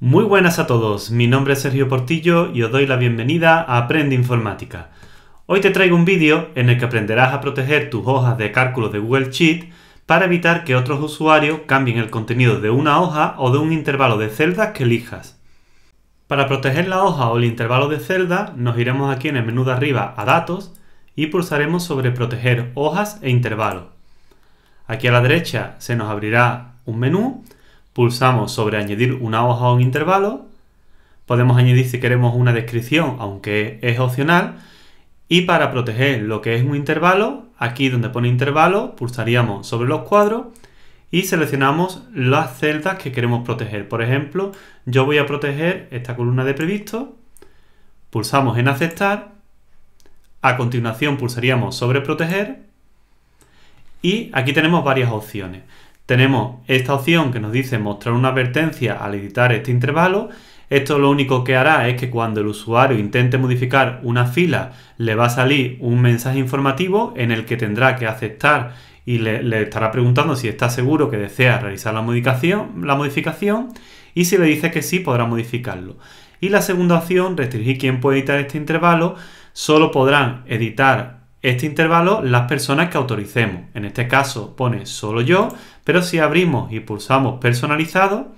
Muy buenas a todos, mi nombre es Sergio Portillo y os doy la bienvenida a Aprende Informática. Hoy te traigo un vídeo en el que aprenderás a proteger tus hojas de cálculo de Google Sheet para evitar que otros usuarios cambien el contenido de una hoja o de un intervalo de celdas que elijas. Para proteger la hoja o el intervalo de celda, nos iremos aquí en el menú de arriba a Datos y pulsaremos sobre Proteger hojas e intervalos. Aquí a la derecha se nos abrirá un menú pulsamos sobre añadir una hoja o un intervalo, podemos añadir si queremos una descripción, aunque es opcional, y para proteger lo que es un intervalo, aquí donde pone intervalo, pulsaríamos sobre los cuadros y seleccionamos las celdas que queremos proteger. Por ejemplo, yo voy a proteger esta columna de previsto, pulsamos en aceptar, a continuación pulsaríamos sobre proteger y aquí tenemos varias opciones. Tenemos esta opción que nos dice mostrar una advertencia al editar este intervalo. Esto lo único que hará es que cuando el usuario intente modificar una fila le va a salir un mensaje informativo en el que tendrá que aceptar y le, estará preguntando si está seguro que desea realizar la modificación, la modificación y si le dice que sí podrá modificarlo. Y la segunda opción, restringir quién puede editar este intervalo, solo podrán editar este intervalo las personas que autoricemos. En este caso pone solo yo, pero si abrimos y pulsamos personalizado,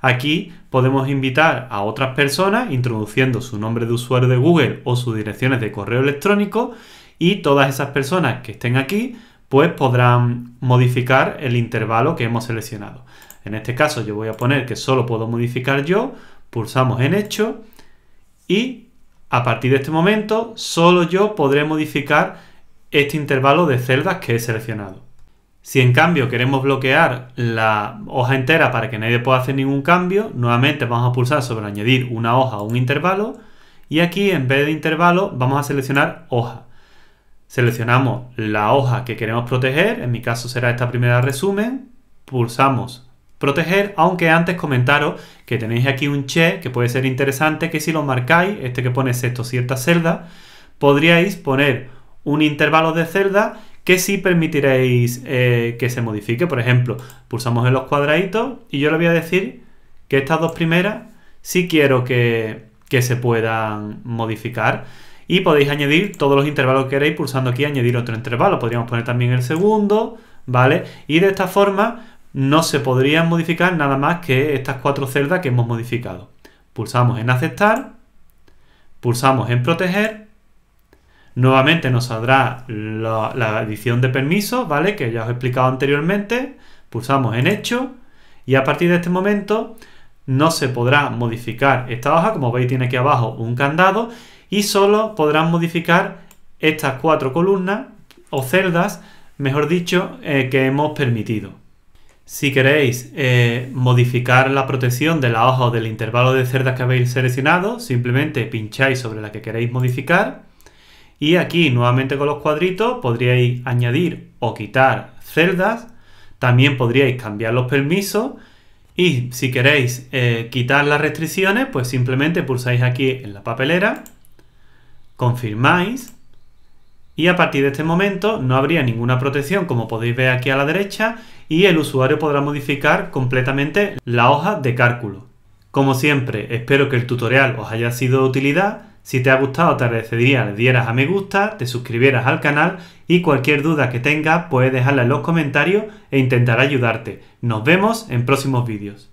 aquí podemos invitar a otras personas introduciendo su nombre de usuario de Google o sus direcciones de correo electrónico y todas esas personas que estén aquí pues podrán modificar el intervalo que hemos seleccionado. En este caso yo voy a poner que solo puedo modificar yo, pulsamos en hecho y a partir de este momento solo yo podré modificar este intervalo de celdas que he seleccionado. Si en cambio queremos bloquear la hoja entera para que nadie pueda hacer ningún cambio, nuevamente vamos a pulsar sobre añadir una hoja o un intervalo y aquí en vez de intervalo vamos a seleccionar hoja. Seleccionamos la hoja que queremos proteger, en mi caso será esta primera resumen, pulsamos proteger, aunque antes comentaros que tenéis aquí un che que puede ser interesante que si lo marcáis, este que pone sexto cierta celda, podríais poner un intervalo de celda que sí permitiréis eh, que se modifique. Por ejemplo, pulsamos en los cuadraditos y yo le voy a decir que estas dos primeras sí quiero que, que se puedan modificar. Y podéis añadir todos los intervalos que queréis pulsando aquí añadir otro intervalo. Podríamos poner también el segundo, ¿vale? Y de esta forma no se podrían modificar nada más que estas cuatro celdas que hemos modificado. Pulsamos en aceptar, pulsamos en proteger Nuevamente nos saldrá la, edición de permisos, ¿vale? Que ya os he explicado anteriormente. Pulsamos en Hecho y a partir de este momento no se podrá modificar esta hoja. Como veis tiene aquí abajo un candado y solo podrán modificar estas cuatro columnas o celdas, mejor dicho, eh, que hemos permitido. Si queréis eh, modificar la protección de la hoja o del intervalo de celdas que habéis seleccionado, simplemente pincháis sobre la que queréis modificar y aquí nuevamente con los cuadritos podríais añadir o quitar celdas, también podríais cambiar los permisos y si queréis eh, quitar las restricciones, pues simplemente pulsáis aquí en la papelera, confirmáis y a partir de este momento no habría ninguna protección como podéis ver aquí a la derecha y el usuario podrá modificar completamente la hoja de cálculo. Como siempre, espero que el tutorial os haya sido de utilidad si te ha gustado te agradecería le dieras a me gusta, te suscribieras al canal y cualquier duda que tengas puedes dejarla en los comentarios e intentar ayudarte. Nos vemos en próximos vídeos.